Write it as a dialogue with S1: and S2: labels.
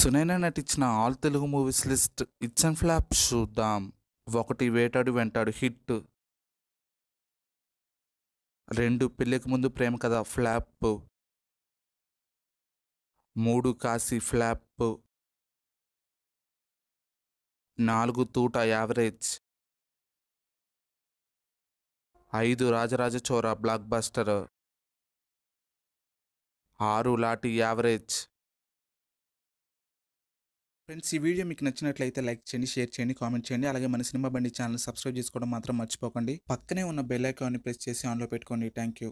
S1: సునైనా నటించిన all Telugu movies list ఇచ్చన్ flop చూద్దాం ఒకటి వేటాడు వెంటాడు హిట్ రెండు పెళ్ళికి ముందు ప్రేమ కథ ఫ్లాప్ మూడు కాశీ ఫ్లాప్
S2: నాలుగు తూట యావరేజ్ ఐదు రాజరాజ చోర బ్లాక్ బస్టర్ ఆరు లాటి యావరేజ్
S1: ఫ్రెండ్స్ ఈ వీడియో మీకు నచ్చినట్లయితే లైక్ చేయండి షేర్ చేయండి కామెంట్ చేయండి అలాగే మన సినిమా బండి ఛానల్ సబ్స్క్రైబ్ చేసుకోవడం మాత్రం మర్చిపోకండి పక్కనే ఉన్న బెల్ ఐకాన్ని ప్రెస్ చేసి ఆన్లో పెట్టుకోండి థ్యాంక్